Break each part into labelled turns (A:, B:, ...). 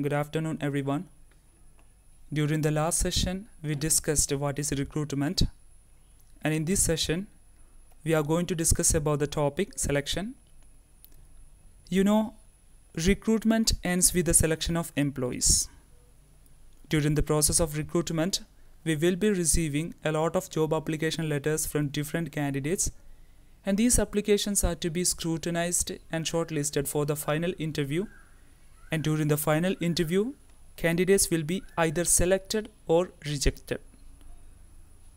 A: Good afternoon, everyone. During the last session, we discussed what is recruitment. And in this session, we are going to discuss about the topic selection. You know, recruitment ends with the selection of employees. During the process of recruitment, we will be receiving a lot of job application letters from different candidates and these applications are to be scrutinized and shortlisted for the final interview and during the final interview, candidates will be either selected or rejected.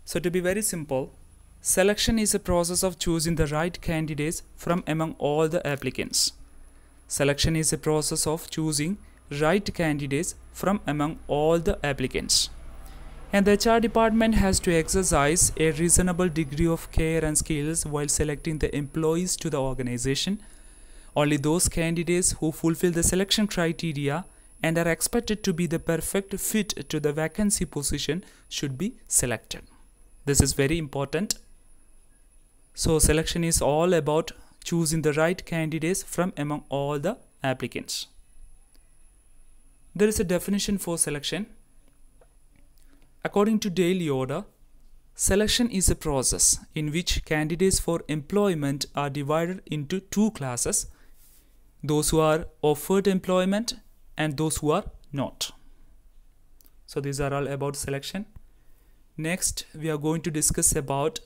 A: So to be very simple, selection is a process of choosing the right candidates from among all the applicants. Selection is a process of choosing right candidates from among all the applicants. And the HR department has to exercise a reasonable degree of care and skills while selecting the employees to the organization only those candidates who fulfill the selection criteria and are expected to be the perfect fit to the vacancy position should be selected. This is very important. So selection is all about choosing the right candidates from among all the applicants. There is a definition for selection. According to Daily Order, selection is a process in which candidates for employment are divided into two classes those who are offered employment and those who are not. So these are all about selection. Next, we are going to discuss about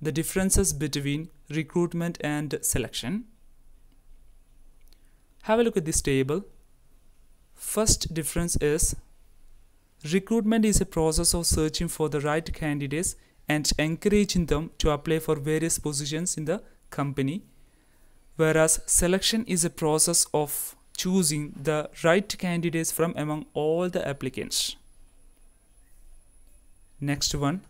A: the differences between recruitment and selection. Have a look at this table. First difference is recruitment is a process of searching for the right candidates and encouraging them to apply for various positions in the company whereas selection is a process of choosing the right candidates from among all the applicants. Next one,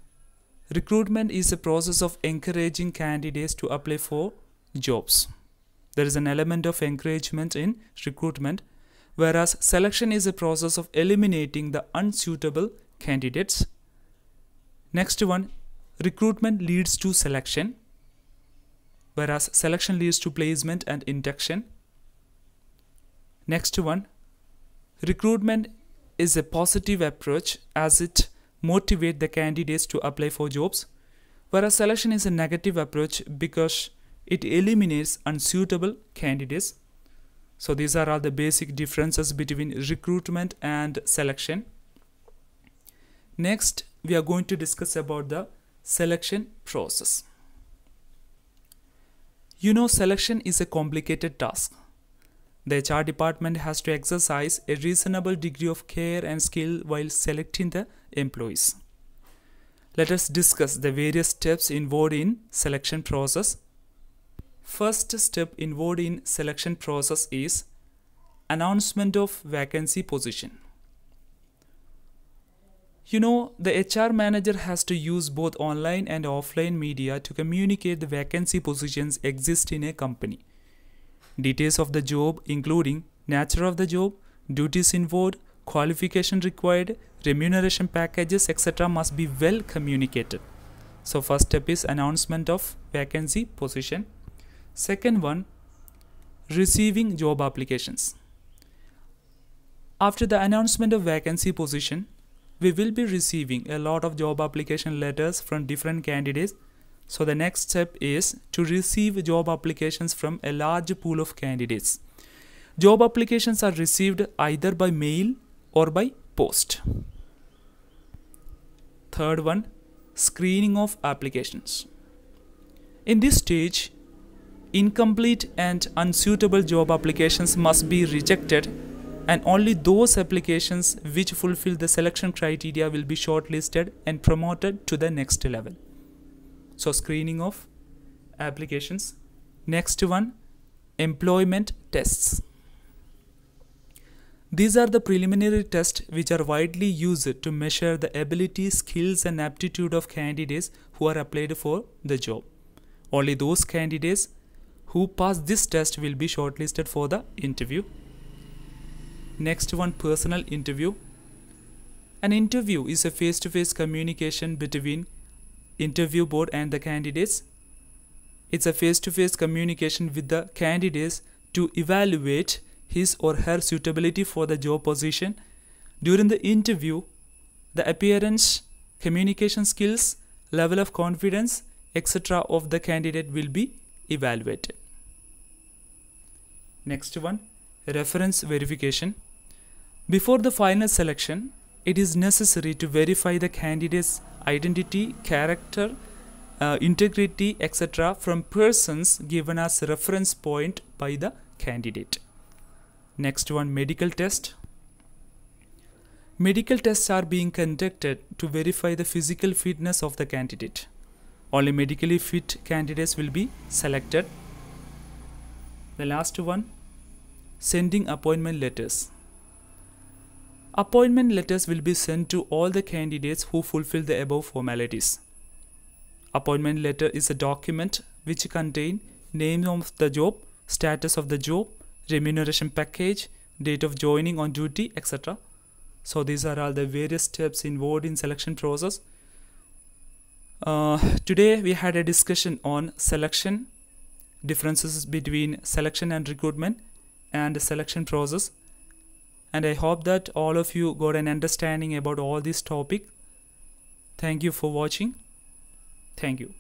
A: recruitment is a process of encouraging candidates to apply for jobs. There is an element of encouragement in recruitment, whereas selection is a process of eliminating the unsuitable candidates. Next one, recruitment leads to selection whereas selection leads to placement and induction. Next one, recruitment is a positive approach as it motivates the candidates to apply for jobs, whereas selection is a negative approach because it eliminates unsuitable candidates. So these are all the basic differences between recruitment and selection. Next, we are going to discuss about the selection process. You know selection is a complicated task. The HR department has to exercise a reasonable degree of care and skill while selecting the employees. Let us discuss the various steps involved in selection process. First step involved in selection process is announcement of vacancy position. You know, the HR manager has to use both online and offline media to communicate the vacancy positions exist in a company. Details of the job including nature of the job, duties involved, qualification required, remuneration packages etc. must be well communicated. So first step is announcement of vacancy position. Second one, receiving job applications. After the announcement of vacancy position, we will be receiving a lot of job application letters from different candidates. So the next step is to receive job applications from a large pool of candidates. Job applications are received either by mail or by post. Third one, screening of applications. In this stage, incomplete and unsuitable job applications must be rejected and only those applications which fulfill the selection criteria will be shortlisted and promoted to the next level. So screening of applications. Next one, employment tests. These are the preliminary tests which are widely used to measure the ability, skills and aptitude of candidates who are applied for the job. Only those candidates who pass this test will be shortlisted for the interview Next one personal interview. An interview is a face-to-face communication between interview board and the candidates. It's a face to -face communication with the candidates to evaluate his or her suitability for the job position. During the interview, the appearance, communication skills, level of confidence, etc. of the candidate will be evaluated. Next one, reference verification. Before the final selection, it is necessary to verify the candidate's identity, character, uh, integrity, etc. from persons given as reference point by the candidate. Next one, medical test. Medical tests are being conducted to verify the physical fitness of the candidate. Only medically fit candidates will be selected. The last one, sending appointment letters. Appointment letters will be sent to all the candidates who fulfill the above formalities. Appointment letter is a document which contain name of the job, status of the job, remuneration package, date of joining on duty, etc. So these are all the various steps involved in selection process. Uh, today we had a discussion on selection, differences between selection and recruitment and the selection process and I hope that all of you got an understanding about all this topic. Thank you for watching. Thank you.